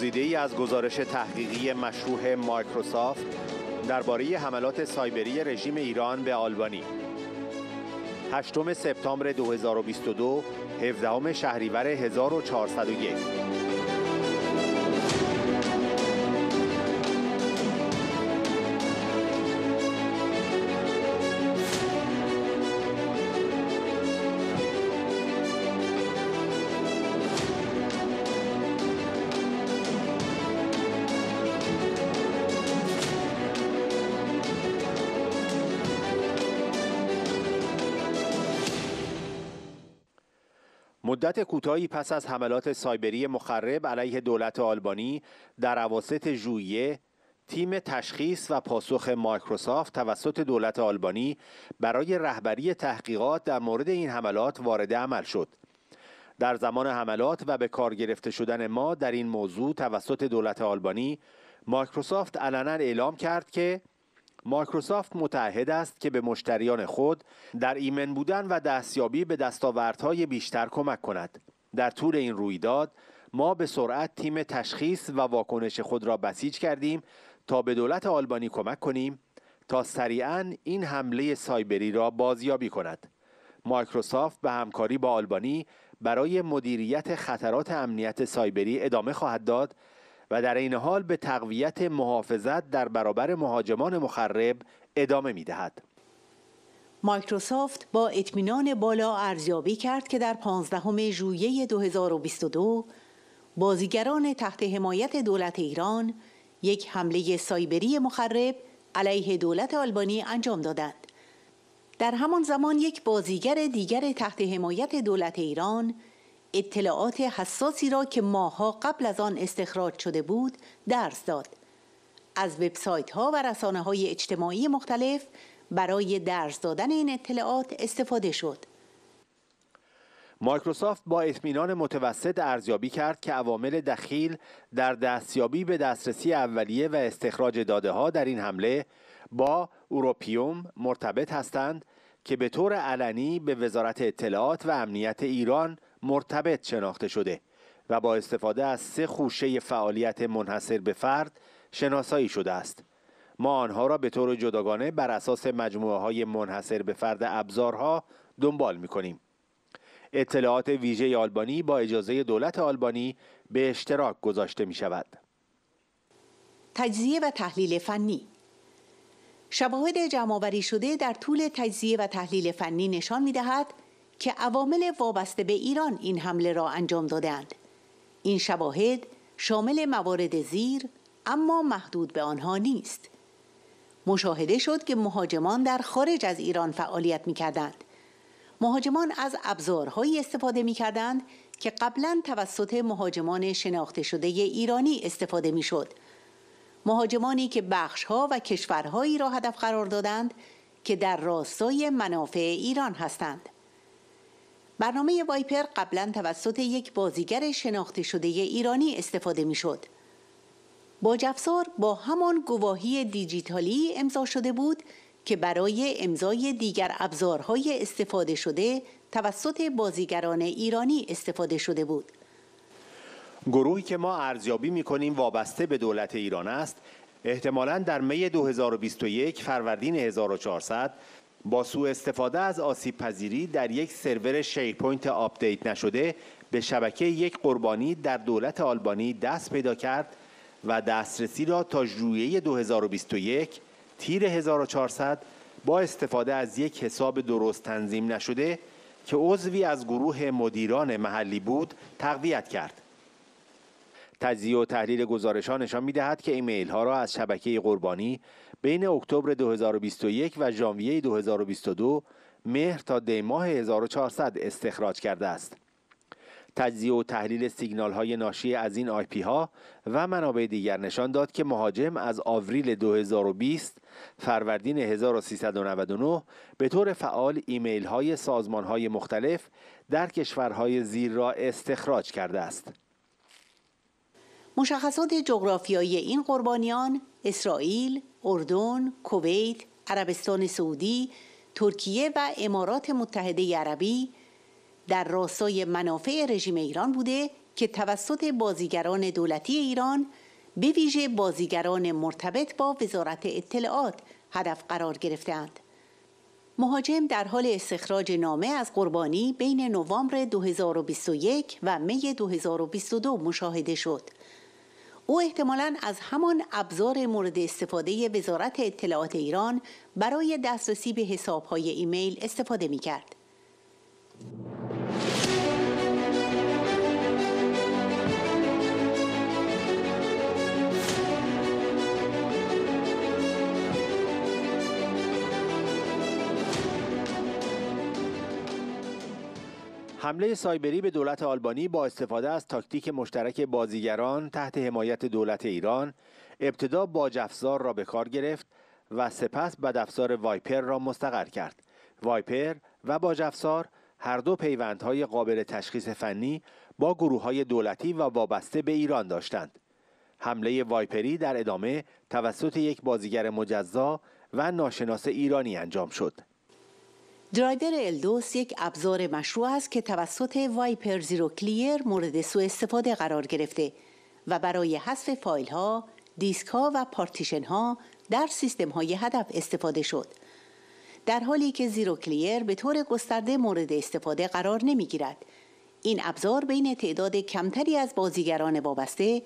گزیده ای از گزارش تحقیقی مشروع مایکروسافت درباره حملات سایبری رژیم ایران به آلبانی. 8 سپتامبر 2022 17 شهریور 1401 مدت کوتاهی پس از حملات سایبری مخرب علیه دولت آلبانی در عواسط ژوئیه تیم تشخیص و پاسخ مایکروسافت توسط دولت آلبانی برای رهبری تحقیقات در مورد این حملات وارد عمل شد در زمان حملات و به کار گرفته شدن ما در این موضوع توسط دولت آلبانی مایکروسافت علنا اعلام کرد که مایکروسافت متعهد است که به مشتریان خود در ایمن بودن و دستیابی به دستاوردهای بیشتر کمک کند. در طول این رویداد ما به سرعت تیم تشخیص و واکنش خود را بسیج کردیم تا به دولت آلبانی کمک کنیم تا سریعا این حمله سایبری را بازیابی کند. مایکروسافت به همکاری با آلبانی برای مدیریت خطرات امنیت سایبری ادامه خواهد داد و در این حال به تقویت محافظت در برابر مهاجمان مخرب ادامه می دهد. مایکروسافت با اطمینان بالا ارزیابی کرد که در 15 ژوئیه 2022 بازیگران تحت حمایت دولت ایران یک حمله سایبری مخرب علیه دولت آلبانی انجام دادند. در همان زمان یک بازیگر دیگر تحت حمایت دولت ایران اطلاعات حساسی را که ماها قبل از آن استخراج شده بود درس داد از وبسایت ها و رسانه های اجتماعی مختلف برای درس دادن این اطلاعات استفاده شد مایکروسافت با اطمینان متوسط ارزیابی کرد که عوامل دخیل در دستیابی به دسترسی اولیه و استخراج داده ها در این حمله با اوروپیوم مرتبط هستند که به طور علنی به وزارت اطلاعات و امنیت ایران مرتبط شناخته شده و با استفاده از سه خوشه فعالیت منحصر به فرد شناسایی شده است ما آنها را به طور جداگانه بر اساس مجموعه های منحصر به فرد ابزارها دنبال می کنیم. اطلاعات ویژه آلبانی با اجازه دولت آلبانی به اشتراک گذاشته می شود. تجزیه و تحلیل فنی شواهد جمعآوری شده در طول تجزیه و تحلیل فنی نشان می دهد که عوامل وابسته به ایران این حمله را انجام دادند این شواهد شامل موارد زیر اما محدود به آنها نیست مشاهده شد که مهاجمان در خارج از ایران فعالیت می کردند. مهاجمان از ابزارهایی استفاده می کردند که قبلا توسط مهاجمان شناخته شده ایرانی استفاده می شد. مهاجمانی که بخشها و کشورهایی را هدف قرار دادند که در راستای منافع ایران هستند. برنامه وایپر قبلا توسط یک بازیگر شناخته شده ایرانی استفاده میشد. با جفسار با همان گواهی دیجیتالی امضا شده بود که برای امضای دیگر ابزارهای استفاده شده توسط بازیگران ایرانی استفاده شده بود. گروهی که ما ارزیابی می وابسته به دولت ایران است احتمالا در می 2021 فروردین 1400 با سوء استفاده از آسیب پذیری در یک سرور پوینت آپدیت نشده به شبکه یک قربانی در دولت آلبانی دست پیدا کرد و دسترسی را تا ژوئیه 2021 تیر 1400 با استفاده از یک حساب درست تنظیم نشده که عضوی از گروه مدیران محلی بود تقویت کرد. تجزیه و تحلیل گزارش نشان می که ایمیل ها را از شبکه قربانی بین اکتبر 2021 و ژانویه 2022 مهر تا دیماه 1400 استخراج کرده است. تجزیه و تحلیل سیگنال های ناشی از این آی پی ها و منابع دیگر نشان داد که مهاجم از آوریل 2020 فروردین 1399 به طور فعال ایمیل های سازمان های مختلف در کشورهای زیر را استخراج کرده است. مشخصات جغرافیایی این قربانیان اسرائیل، اردن، کویت، عربستان سعودی، ترکیه و امارات متحده عربی در راستای منافع رژیم ایران بوده که توسط بازیگران دولتی ایران به ویژه بازیگران مرتبط با وزارت اطلاعات هدف قرار گرفتند. مهاجم در حال استخراج نامه از قربانی بین نوامبر 2021 و می 2022 مشاهده شد. او احتمالا از همان ابزار مورد استفاده وزارت اطلاعات ایران برای دسترسی به حسابهای ایمیل استفاده می کرد. حمله سایبری به دولت آلبانی با استفاده از تاکتیک مشترک بازیگران تحت حمایت دولت ایران ابتدا با جفزار را به کار گرفت و سپس دفزار وایپر را مستقر کرد وایپر و باجفزار هر دو پیوندهای قابل تشخیص فنی با گروه های دولتی و وابسته به ایران داشتند حمله وایپری در ادامه توسط یک بازیگر مجزا و ناشناس ایرانی انجام شد درایور الدوس یک ابزار مشروع است که توسط وایپر زیرو کلیر مورد سوء استفاده قرار گرفته و برای حذف فایل ها، دیسک ها و پارتیشن ها در سیستم های هدف استفاده شد. در حالی که زیرو کلیر به طور گسترده مورد استفاده قرار نمی گیرد. این ابزار بین تعداد کمتری از بازیگران وابسته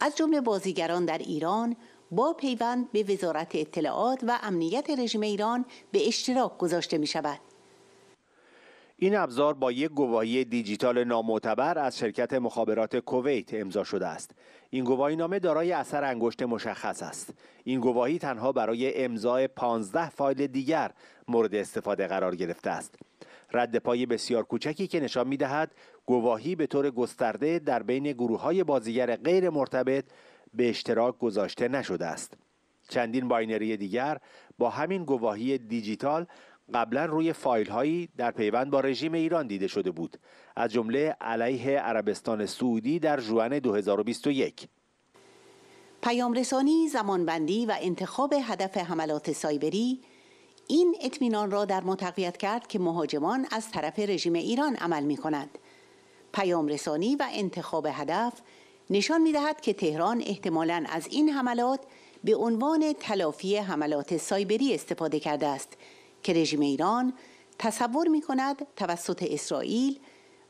از جمله بازیگران در ایران با پیوند به وزارت اطلاعات و امنیت رژیم ایران به اشتراک گذاشته می شود. این ابزار با یک گواهی دیجیتال نامعتبر از شرکت مخابرات کویت امضا شده است. این گواهی نامه دارای اثر انگشت مشخص است. این گواهی تنها برای امضای 15 فایل دیگر مورد استفاده قرار گرفته است. رد پای بسیار کوچکی که نشان می دهد گواهی به طور گسترده در بین گروه های بازیگر غیر مرتبط به اشتراک گذاشته نشده است چندین باینری دیگر با همین گواهی دیجیتال قبلا روی فایل هایی در پیوند با رژیم ایران دیده شده بود از جمله علیه عربستان سعودی در جوان 2021 پیامرسانی، زمانبندی و انتخاب هدف حملات سایبری این اطمینان را در ما تقویت کرد که مهاجمان از طرف رژیم ایران عمل می کند. پیامرسانی و انتخاب هدف نشان می دهد که تهران احتمالا از این حملات به عنوان تلافی حملات سایبری استفاده کرده است که رژیم ایران تصور می کند توسط اسرائیل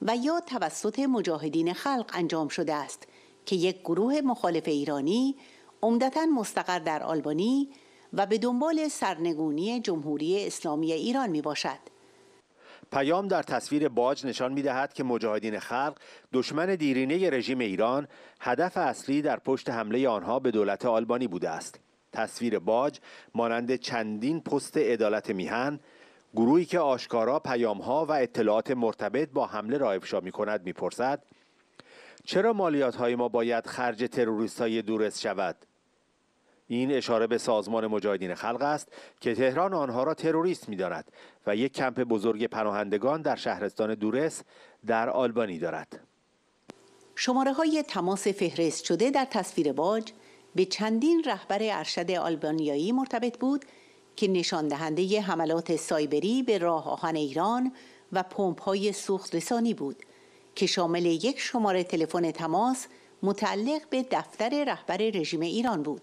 و یا توسط مجاهدین خلق انجام شده است که یک گروه مخالف ایرانی عمدتا مستقر در آلبانی و به دنبال سرنگونی جمهوری اسلامی ایران می باشد. پیام در تصویر باج نشان می دهد که مجاهدین خلق دشمن دیرینه رژیم ایران هدف اصلی در پشت حمله آنها به دولت آلبانی بوده است. تصویر باج مانند چندین پست عدالت میهن گروهی که آشکارا پیامها و اطلاعات مرتبط با حمله را افشا می کند میپرسد چرا مالیات ما باید خرج تروریست های دورست شود؟ این اشاره به سازمان مجاهدین خلق است که تهران آنها را تروریست میداند و یک کمپ بزرگ پناهندگان در شهرستان دورس در آلبانی دارد شماره های تماس فهرست شده در تصویر باج به چندین رهبر ارشد آلبانیایی مرتبط بود که نشان دهنده حملات سایبری به راه آهن ایران و پمپ های سوخت رسانی بود که شامل یک شماره تلفن تماس متعلق به دفتر رهبر رژیم ایران بود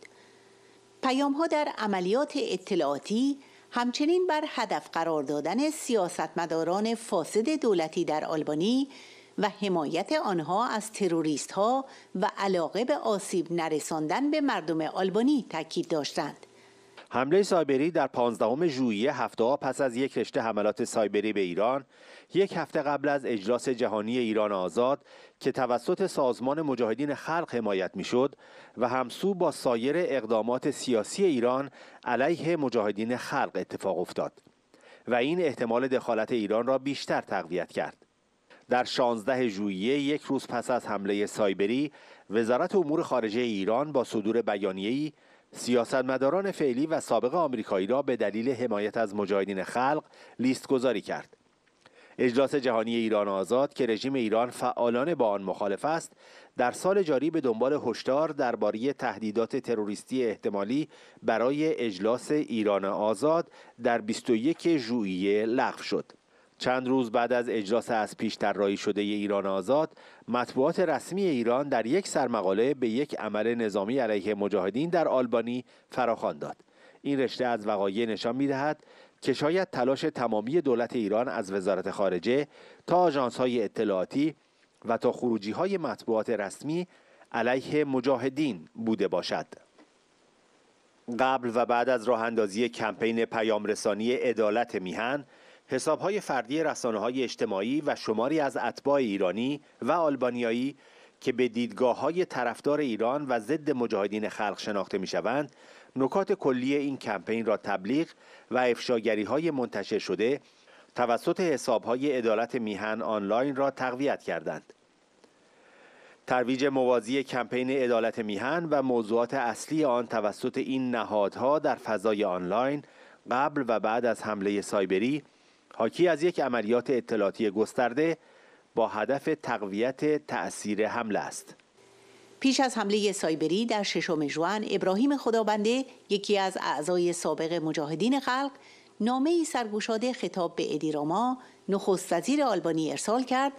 پیام ها در عملیات اطلاعاتی همچنین بر هدف قرار دادن سیاستمداران فاسد دولتی در آلبانی و حمایت آنها از تروریست ها و علاقه به آسیب نرساندن به مردم آلبانی تاکید داشتند. حمله سایبری در 15 ژوئیه هفته پس از یک رشته حملات سایبری به ایران یک هفته قبل از اجلاس جهانی ایران آزاد که توسط سازمان مجاهدین خلق حمایت میشد و همسو با سایر اقدامات سیاسی ایران علیه مجاهدین خلق اتفاق افتاد و این احتمال دخالت ایران را بیشتر تقویت کرد در 16 ژوئیه یک روز پس از حمله سایبری وزارت امور خارجه ایران با صدور بیانیه‌ای سیاستمداران فعلی و سابق آمریکایی را به دلیل حمایت از مجاهدین خلق لیست گذاری کرد. اجلاس جهانی ایران آزاد که رژیم ایران فعالانه با آن مخالف است در سال جاری به دنبال هشدار درباره تهدیدات تروریستی احتمالی برای اجلاس ایران آزاد در 21 ژوئیه لغو شد چند روز بعد از اجلاس از پیش طراحی شده ی ایران آزاد مطبوعات رسمی ایران در یک سرمقاله به یک عمل نظامی علیه مجاهدین در آلبانی فراخوان داد این رشته از وقایع نشان میدهد که شاید تلاش تمامی دولت ایران از وزارت خارجه تا آجانس های اطلاعاتی و تا خروجی های مطبوعات رسمی علیه مجاهدین بوده باشد قبل و بعد از راه اندازی کمپین پیامرسانی عدالت میهن حسابهای فردی رسانه های اجتماعی و شماری از اتباع ایرانی و آلبانیایی که به دیدگاه های طرفدار ایران و ضد مجاهدین خلق شناخته می شوند نکات کلی این کمپین را تبلیغ و افشاگری های منتشر شده توسط حساب های عدالت میهن آنلاین را تقویت کردند. ترویج موازی کمپین عدالت میهن و موضوعات اصلی آن توسط این نهادها در فضای آنلاین قبل و بعد از حمله سایبری حاکی از یک عملیات اطلاعاتی گسترده با هدف تقویت تأثیر حمله است پیش از حمله سایبری در ششم جوان، ابراهیم خدابنده یکی از اعضای سابق مجاهدین خلق نامه ای خطاب به ادیراما نخست وزیر آلبانی ارسال کرد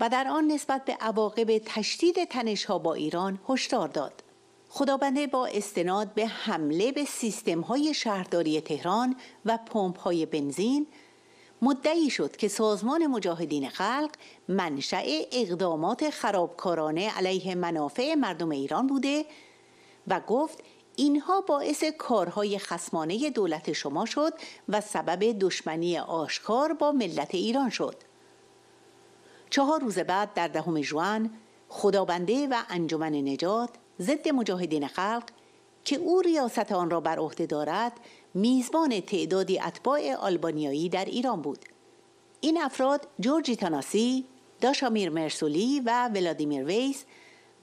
و در آن نسبت به عواقب تشدید ها با ایران هشدار داد خدابنده با استناد به حمله به سیستم های شهرداری تهران و پمپ های بنزین مدعی شد که سازمان مجاهدین خلق منشأ اقدامات خرابکارانه علیه منافع مردم ایران بوده و گفت اینها باعث کارهای خسمانه دولت شما شد و سبب دشمنی آشکار با ملت ایران شد چهار روز بعد در دهم جوان خدابنده و انجمن نجات ضد مجاهدین خلق که او ریاست آن را بر عهده دارد میزبان تعدادی اتباع آلبانیایی در ایران بود این افراد جورجی تاناسی، داشامیر مرسولی و ولادیمیر ویس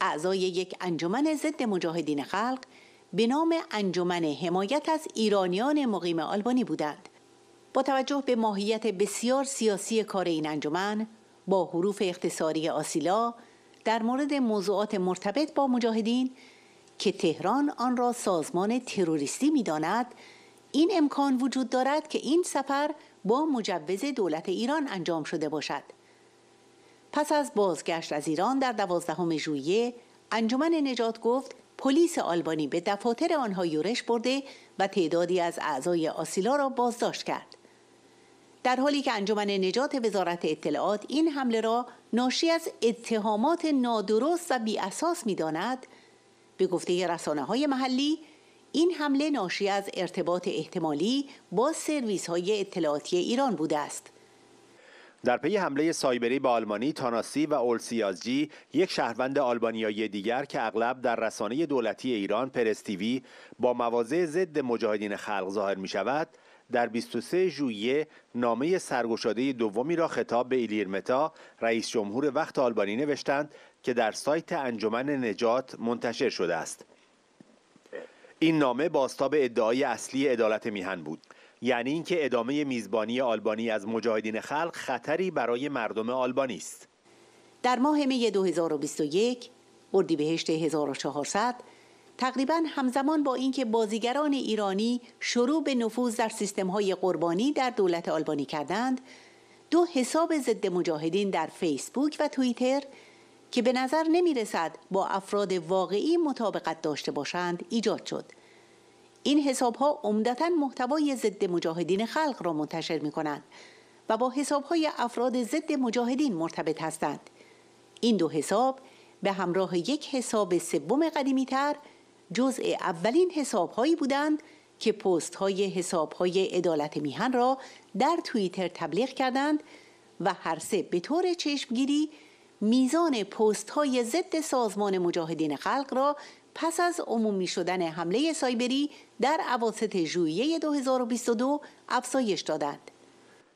اعضای یک انجمن ضد مجاهدین خلق به نام انجمن حمایت از ایرانیان مقیم آلبانی بودند با توجه به ماهیت بسیار سیاسی کار این انجمن با حروف اختصاری آسیلا در مورد موضوعات مرتبط با مجاهدین که تهران آن را سازمان تروریستی میداند این امکان وجود دارد که این سفر با مجوز دولت ایران انجام شده باشد پس از بازگشت از ایران در دوازدهم ژوئیه انجمن نجات گفت پلیس آلبانی به دفاتر آنها یورش برده و تعدادی از اعضای آسیلا را بازداشت کرد در حالی که انجمن نجات وزارت اطلاعات این حمله را ناشی از اتهامات نادرست و بیاساس می داند به گفته رسانه های محلی این حمله ناشی از ارتباط احتمالی با سرویس های اطلاعاتی ایران بوده است. در پی حمله سایبری به آلمانی تاناسی و اولسیازجی یک شهروند آلبانیایی دیگر که اغلب در رسانه دولتی ایران پرستیوی با مواضع ضد مجاهدین خلق ظاهر می شود در 23 ژوئیه نامه سرگشاده دومی را خطاب به ایلیرمتا رئیس جمهور وقت آلبانی نوشتند که در سایت انجمن نجات منتشر شده است این نامه باستاب ادعای اصلی عدالت میهن بود یعنی اینکه ادامه میزبانی آلبانی از مجاهدین خلق خطری برای مردم آلبانی است در ماه می 2021 بهشت 1400 تقریبا همزمان با اینکه بازیگران ایرانی شروع به نفوذ در سیستم‌های قربانی در دولت آلبانی کردند دو حساب ضد مجاهدین در فیسبوک و توییتر که به نظر نمی رسد با افراد واقعی مطابقت داشته باشند ایجاد شد این حساب ها عمدتا محتوای ضد مجاهدین خلق را منتشر می کنند و با حساب های افراد ضد مجاهدین مرتبط هستند این دو حساب به همراه یک حساب سوم قدیمی تر جزء اولین حساب هایی بودند که پست های حساب های عدالت میهن را در توییتر تبلیغ کردند و هر سه به طور چشمگیری میزان پست های ضد سازمان مجاهدین خلق را پس از عمومی شدن حمله سایبری در عواسط ژوئیه 2022 افزایش دادند.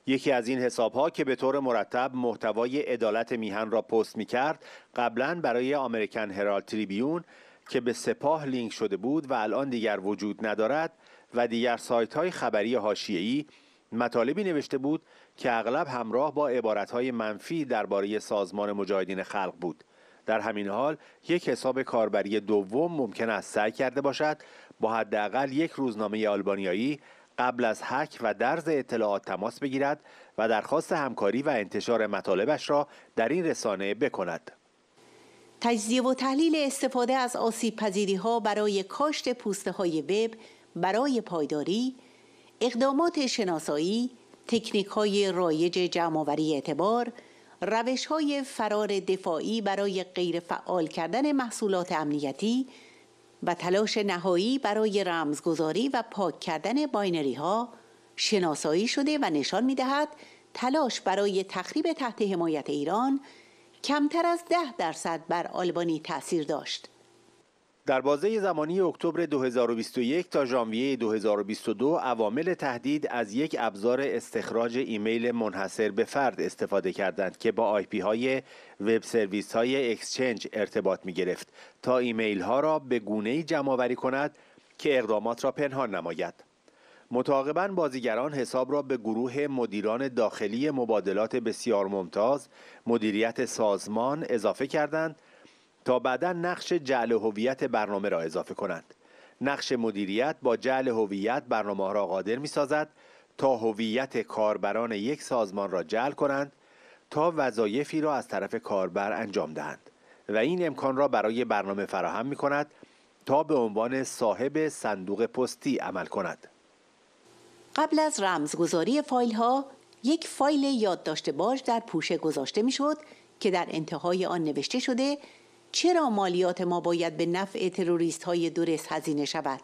یکی از این حساب ها که به طور مرتب محتوای عدالت میهن را پست می کرد قبلا برای آمریکن هرالد تریبیون که به سپاه لینک شده بود و الان دیگر وجود ندارد و دیگر سایت های خبری هاشیهی مطالبی نوشته بود که اغلب همراه با عبارتهای منفی درباره سازمان مجاهدین خلق بود در همین حال یک حساب کاربری دوم ممکن است سعی کرده باشد با حداقل یک روزنامه آلبانیایی قبل از حک و درز اطلاعات تماس بگیرد و درخواست همکاری و انتشار مطالبش را در این رسانه بکند. تجزیه و تحلیل استفاده از آسیب پذیری ها برای کاشت پوسته های وب برای پایداری، اقدامات شناسایی، تکنیک های رایج جمعآوری اعتبار روش های فرار دفاعی برای غیرفعال کردن محصولات امنیتی و تلاش نهایی برای رمزگذاری و پاک کردن باینری ها شناسایی شده و نشان می دهد تلاش برای تخریب تحت حمایت ایران کمتر از ده درصد بر آلبانی تاثیر داشت. در بازه زمانی اکتبر 2021 تا ژانویه 2022 عوامل تهدید از یک ابزار استخراج ایمیل منحصر به فرد استفاده کردند که با پی های وب سرویس های اکسچنج ارتباط می گرفت تا ایمیل ها را به گونه جمع آوری کند که اقدامات را پنهان نماید. متعاقبا بازیگران حساب را به گروه مدیران داخلی مبادلات بسیار ممتاز، مدیریت سازمان اضافه کردند تا بعدا نقش جعل هویت برنامه را اضافه کنند نقش مدیریت با جعل هویت برنامه را قادر می سازد تا هویت کاربران یک سازمان را جعل کنند تا وظایفی را از طرف کاربر انجام دهند و این امکان را برای برنامه فراهم می کند تا به عنوان صاحب صندوق پستی عمل کند قبل از رمزگذاری فایل ها یک فایل یادداشت باج در پوشه گذاشته می که در انتهای آن نوشته شده چرا مالیات ما باید به نفع تروریست های دورس هزینه شود؟